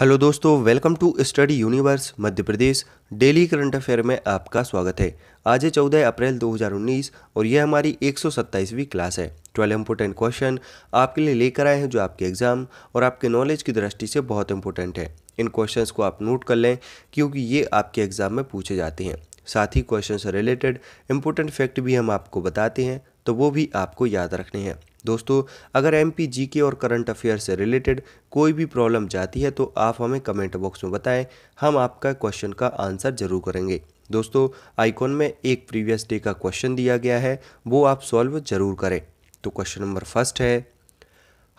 hello दोस्तों welcome to study universe Madhya Pradesh daily current affair में आपका स्वागत है आज है चौदह अप्रैल 2019 और यह हमारी 127वीं क्लास है ट्वेल्व इम्पोर्टेंट क्वेश्चन आपके लिए लेकर आए हैं जो आपके एग्ज़ाम और आपके नॉलेज की दृष्टि से बहुत इंपॉर्टेंट है इन क्वेश्चंस को आप नोट कर लें क्योंकि ये आपके एग्ज़ाम में पूछे जाते हैं साथ ही क्वेश्चन से रिलेटेड इंपॉर्टेंट फैक्ट भी हम आपको बताते हैं तो वो भी आपको याद रखने हैं दोस्तों अगर एम पी जी के और करंट अफेयर से रिलेटेड कोई भी प्रॉब्लम जाती है तो आप हमें कमेंट बॉक्स में बताएं हम आपका क्वेश्चन का आंसर जरूर करेंगे दोस्तों आइकॉन में एक प्रीवियस डे का क्वेश्चन दिया गया है वो आप सॉल्व जरूर करें तो क्वेश्चन नंबर फर्स्ट है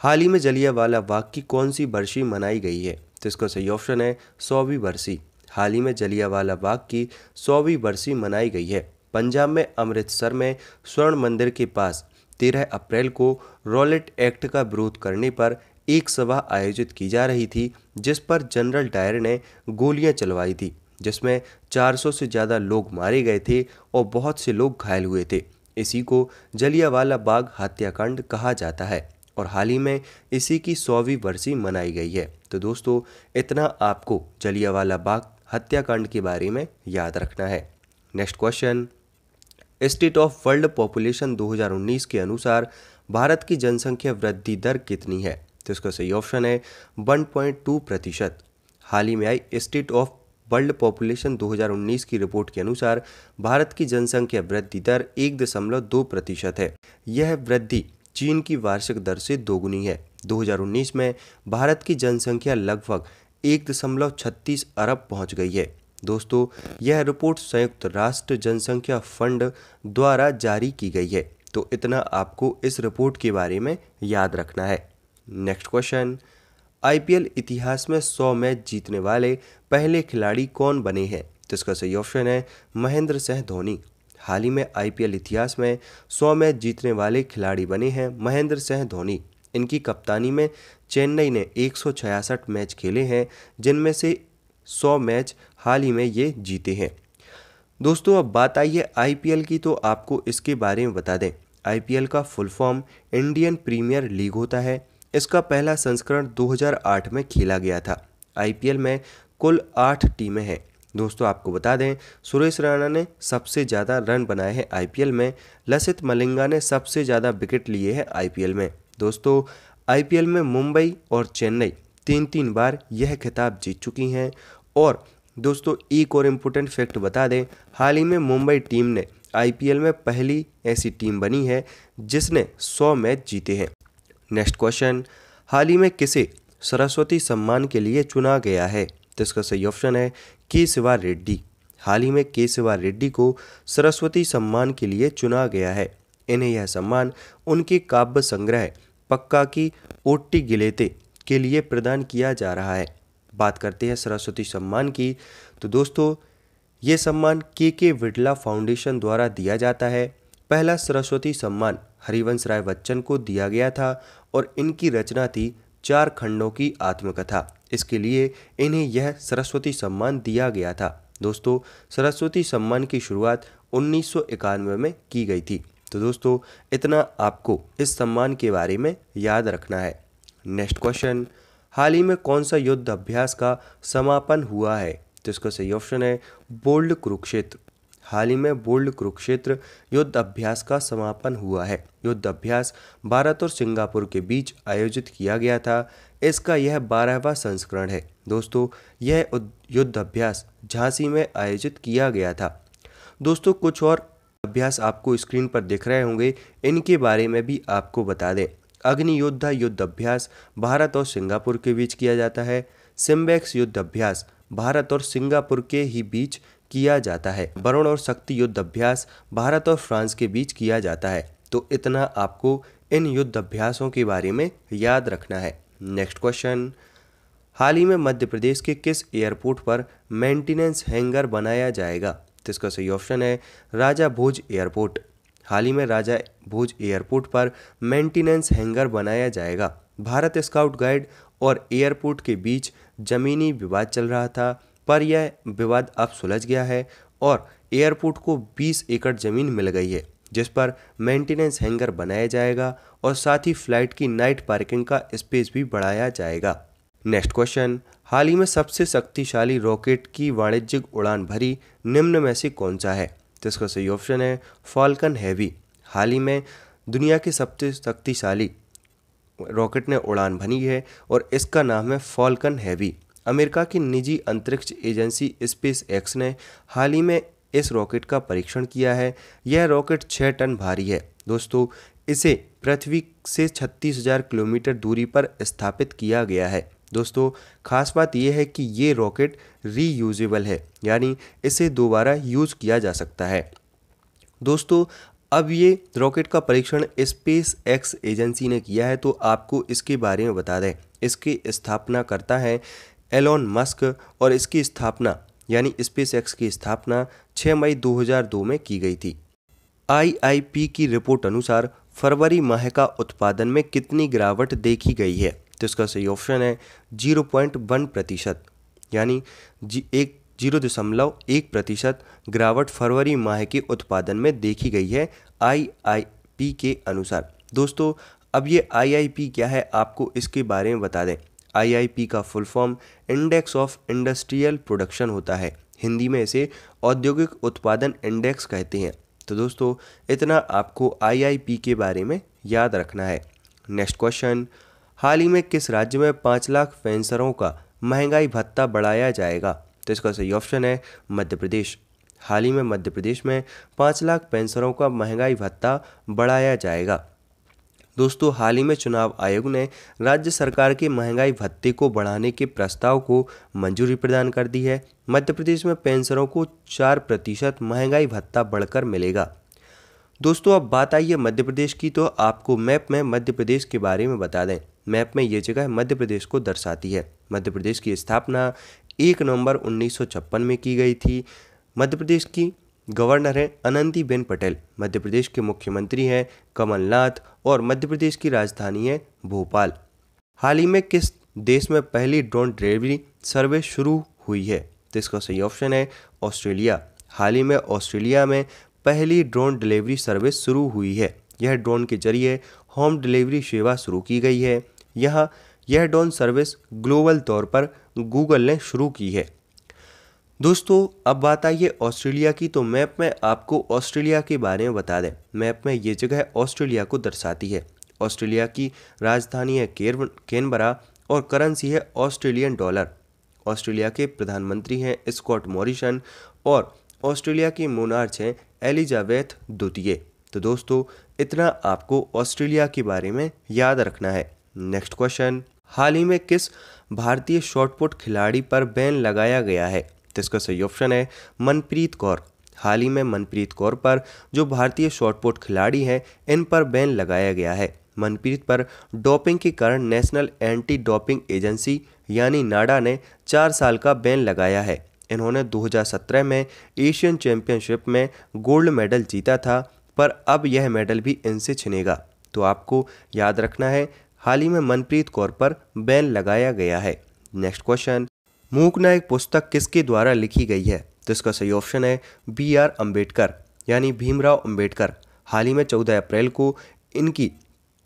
हाल ही में जलियावाला बाग की कौन सी बरसी मनाई गई है तो इसका सही ऑप्शन है सौवीं बरसी हाल ही में जलियावाला बाग की सौवीं बरसी मनाई गई है पंजाब में अमृतसर में स्वर्ण मंदिर के पास तेरह अप्रैल को रॉलेट एक्ट का विरोध करने पर एक सभा आयोजित की जा रही थी जिस पर जनरल डायर ने गोलियां चलवाई थी जिसमें 400 से ज़्यादा लोग मारे गए थे और बहुत से लोग घायल हुए थे इसी को जलियावाला बाग हत्याकांड कहा जाता है और हाल ही में इसी की सौवीं बरसी मनाई गई है तो दोस्तों इतना आपको जलियावाला बाग हत्याकांड के बारे में याद रखना है next question state of world population 2019 के अनुसार भारत की जनसंख्या वृद्धि दर कितनी है तो इसका सही ऑप्शन है 1.2 प्रतिशत हाल ही में आई स्टेट ऑफ वर्ल्ड पॉपुलेशन 2019 की रिपोर्ट के अनुसार भारत की जनसंख्या वृद्धि दर एक दशमलव दो प्रतिशत है यह वृद्धि चीन की वार्षिक दर से दोगुनी है 2019 में भारत की जनसंख्या लगभग एक दशमलव छत्तीस अरब पहुंच गई है दोस्तों यह रिपोर्ट संयुक्त राष्ट्र जनसंख्या फंड द्वारा जारी की गई है तो इतना आपको इस रिपोर्ट के बारे में याद रखना है नेक्स्ट क्वेश्चन आईपीएल इतिहास में 100 मैच जीतने वाले पहले खिलाड़ी कौन बने हैं तो इसका सही ऑप्शन है महेंद्र सिंह धोनी हाल ही में आईपीएल इतिहास में 100 मैच जीतने वाले खिलाड़ी बने हैं महेंद्र सिंह धोनी इनकी कप्तानी में चेन्नई ने एक मैच खेले हैं जिनमें से 100 मैच हाल ही में ये जीते हैं दोस्तों अब बात आई है आईपीएल की तो आपको इसके बारे में बता दें आईपीएल का full form Indian Premier League होता है इसका पहला संस्करण 2008 में खेला गया था आईपीएल में कुल आठ टीमें हैं दोस्तों आपको बता दें सुरेश राणा ने सबसे ज़्यादा रन बनाए हैं आईपीएल में लसित मलिंगा ने सबसे ज़्यादा विकेट लिए हैं आईपीएल में दोस्तों आईपीएल में मुंबई और चेन्नई तीन तीन बार यह खिताब जीत चुकी हैं और दोस्तों एक और इम्पोर्टेंट फैक्ट बता दें हाल ही में मुंबई टीम ने आईपीएल में पहली ऐसी टीम बनी है जिसने 100 मैच जीते हैं नेक्स्ट क्वेश्चन हाल ही में किसे सरस्वती सम्मान के लिए चुना गया है तो इसका सही ऑप्शन है के सिवा रेड्डी हाल ही में के सिवा रेड्डी को सरस्वती सम्मान के लिए चुना गया है इन्हें यह सम्मान उनके काव्य संग्रह पक्का की ओट्टी गिलेते के लिए प्रदान किया जा रहा है बात करते हैं सरस्वती सम्मान की तो दोस्तों ये सम्मान के के विडला फाउंडेशन द्वारा दिया जाता है पहला सरस्वती सम्मान हरिवंश राय बच्चन को दिया गया था और इनकी रचना थी चार खंडों की आत्मकथा इसके लिए इन्हें यह सरस्वती सम्मान दिया गया था दोस्तों सरस्वती सम्मान की शुरुआत उन्नीस में की गई थी तो दोस्तों इतना आपको इस सम्मान के बारे में याद रखना है नेक्स्ट क्वेश्चन हाल ही में कौन सा युद्ध अभ्यास का समापन हुआ है तो इसका सही ऑप्शन है बोल्ड कुरुक्षेत्र हाल ही में बोल्ड कुरुक्षेत्र युद्ध अभ्यास का समापन हुआ है युद्ध अभ्यास भारत और सिंगापुर के बीच आयोजित किया गया था इसका यह बारहवा संस्करण है दोस्तों यह युद्ध अभ्यास झांसी में आयोजित किया गया था दोस्तों कुछ और अभ्यास आपको स्क्रीन पर दिख रहे होंगे इनके बारे में भी आपको बता दें अग्नि योद्धा युद्ध अभ्यास भारत और सिंगापुर के बीच किया जाता है सिम्बेक्स युद्ध अभ्यास भारत और सिंगापुर के ही बीच किया जाता है वरुण और शक्ति युद्ध अभ्यास भारत और फ्रांस के बीच किया जाता है तो इतना आपको इन युद्ध अभ्यासों के बारे में याद रखना है नेक्स्ट क्वेश्चन हाल ही में मध्य प्रदेश के किस एयरपोर्ट पर मेंटेनेंस हैंगर बनाया जाएगा तो इसका सही ऑप्शन है राजा भोज एयरपोर्ट हाल ही में राजा भुज एयरपोर्ट पर मेंटेनेंस हैंगर बनाया जाएगा भारत स्काउट गाइड और एयरपोर्ट के बीच जमीनी विवाद चल रहा था पर यह विवाद अब सुलझ गया है और एयरपोर्ट को 20 एकड़ ज़मीन मिल गई है जिस पर मेंटेनेंस हैंगर बनाया जाएगा और साथ ही फ्लाइट की नाइट पार्किंग का स्पेस भी बढ़ाया जाएगा नेक्स्ट क्वेश्चन हाल ही में सबसे शक्तिशाली रॉकेट की वाणिज्यिक उड़ान भरी निम्न में से कौन सा है तो इसका सही ऑप्शन है फॉल्कन हैवी हाल ही में दुनिया के सबसे शक्तिशाली रॉकेट ने उड़ान भनी है और इसका नाम है फॉल्कन हैवी अमेरिका की निजी अंतरिक्ष एजेंसी स्पेस एक्स ने हाल ही में इस रॉकेट का परीक्षण किया है यह रॉकेट छः टन भारी है दोस्तों इसे पृथ्वी से 36,000 किलोमीटर दूरी पर स्थापित किया गया है दोस्तों खास बात यह है कि ये रॉकेट रीयूजेबल है यानी इसे दोबारा यूज किया जा सकता है दोस्तों अब ये रॉकेट का परीक्षण स्पेस एक्स एजेंसी ने किया है तो आपको इसके बारे में बता दें इसकी स्थापना करता है एलॉन मस्क और इसकी स्थापना यानी स्पेस एक्स की स्थापना 6 मई 2002 में की गई थी आईआईपी की रिपोर्ट अनुसार फरवरी माह का उत्पादन में कितनी गिरावट देखी गई है तो इसका सही ऑप्शन है जीरो प्रतिशत यानी जी एक जीरो दशमलव एक प्रतिशत गिरावट फरवरी माह के उत्पादन में देखी गई है आईआईपी के अनुसार दोस्तों अब ये आईआईपी क्या है आपको इसके बारे में बता दें आईआईपी का full form index of industrial production होता है हिंदी में इसे औद्योगिक उत्पादन इंडेक्स कहते हैं तो दोस्तों इतना आपको आईआईपी के बारे में याद रखना है नेक्स्ट क्वेश्चन हाल ही में किस राज्य में पाँच लाख फेंसरों का महंगाई भत्ता बढ़ाया जाएगा तो इसका सही ऑप्शन है मध्य प्रदेश हाल ही में मध्य प्रदेश में पाँच लाख पेंशनरों का महंगाई भत्ता बढ़ाया जाएगा दोस्तों हाल ही में चुनाव आयोग ने राज्य सरकार के महंगाई भत्ते को बढ़ाने के प्रस्ताव को मंजूरी प्रदान कर दी है मध्य प्रदेश में पेंशनरों को चार प्रतिशत महंगाई भत्ता बढ़कर मिलेगा दोस्तों अब बात आई है मध्य प्रदेश की तो आपको मैप में मध्य प्रदेश के बारे में बता दें मैप में ये जगह मध्य प्रदेश को दर्शाती है मध्य प्रदेश की स्थापना एक नवंबर उन्नीस में की गई थी मध्य प्रदेश की गवर्नर हैं बेन पटेल मध्य प्रदेश के मुख्यमंत्री हैं कमलनाथ और मध्य प्रदेश की राजधानी है भोपाल हाल ही में किस देश में पहली ड्रोन डिलीवरी सर्वे शुरू हुई है तो इसका सही ऑप्शन है ऑस्ट्रेलिया हाल ही में ऑस्ट्रेलिया में पहली ड्रोन डिलीवरी सर्विस शुरू हुई है यह ड्रोन के जरिए होम डिलीवरी सेवा शुरू की गई है यहाँ यह ड्रोन सर्विस ग्लोबल तौर पर गूगल ने शुरू की है दोस्तों अब बात आई है ऑस्ट्रेलिया की तो मैप में आपको ऑस्ट्रेलिया के बारे में बता दें मैप में ये जगह ऑस्ट्रेलिया को दर्शाती है ऑस्ट्रेलिया की राजधानी है कैनबरा और करेंसी है ऑस्ट्रेलियन डॉलर ऑस्ट्रेलिया के प्रधानमंत्री हैं स्कॉट मॉरिसन और ऑस्ट्रेलिया की मोनार्च हैं एलिजाबेथ द्वितीय तो दोस्तों इतना आपको ऑस्ट्रेलिया के बारे में याद रखना है नेक्स्ट क्वेश्चन हाल ही में किस भारतीय शॉर्टपुट खिलाड़ी पर बैन लगाया गया है तो इसका सही ऑप्शन है मनप्रीत कौर हाल ही में मनप्रीत कौर पर जो भारतीय शॉर्टपुट खिलाड़ी हैं इन पर बैन लगाया गया है मनप्रीत पर डोपिंग के कारण नेशनल एंटी डोपिंग एजेंसी यानी नाडा ने चार साल का बैन लगाया है इन्होंने 2017 में एशियन चैंपियनशिप में गोल्ड मेडल जीता था पर अब यह मेडल भी इनसे छिनेगा तो आपको याद रखना है हाल ही में मनप्रीत कौर पर बैन लगाया गया है नेक्स्ट क्वेश्चन मूक नायक पुस्तक किसके द्वारा लिखी गई है तो इसका सही ऑप्शन है बी आर अम्बेडकर यानी भीमराव अम्बेडकर हाल ही में 14 अप्रैल को इनकी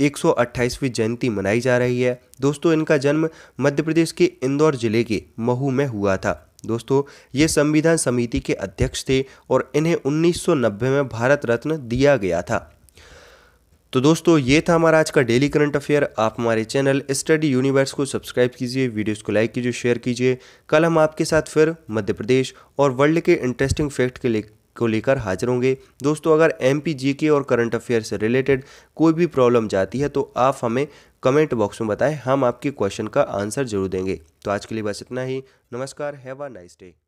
128वीं जयंती मनाई जा रही है दोस्तों इनका जन्म मध्य प्रदेश के इंदौर जिले के महू में हुआ था दोस्तों ये संविधान समिति के अध्यक्ष थे और इन्हें 1990 में भारत रत्न दिया गया था तो दोस्तों ये था हमारा आज का डेली करंट अफेयर आप हमारे चैनल स्टडी यूनिवर्स को सब्सक्राइब कीजिए वीडियोस को लाइक कीजिए शेयर कीजिए कल हम आपके साथ फिर मध्य प्रदेश और वर्ल्ड के इंटरेस्टिंग फैक्ट के ले को लेकर हाजिर होंगे दोस्तों अगर एम पी जी के और करंट अफेयर से रिलेटेड कोई भी प्रॉब्लम जाती है तो आप हमें कमेंट बॉक्स में बताएं हम आपके क्वेश्चन का आंसर जरूर देंगे तो आज के लिए बस इतना ही नमस्कार हैव अ नाइस डे